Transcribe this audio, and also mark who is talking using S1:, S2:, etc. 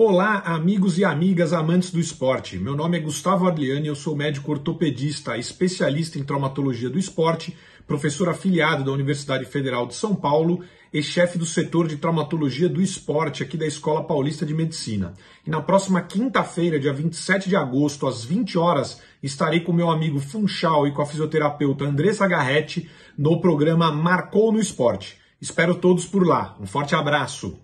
S1: Olá, amigos e amigas amantes do esporte. Meu nome é Gustavo Arliani, eu sou médico ortopedista, especialista em traumatologia do esporte, professor afiliado da Universidade Federal de São Paulo e chefe do setor de traumatologia do esporte aqui da Escola Paulista de Medicina. E na próxima quinta-feira, dia 27 de agosto, às 20 horas, estarei com meu amigo Funchal e com a fisioterapeuta Andressa Garretti no programa Marcou no Esporte. Espero todos por lá. Um forte abraço.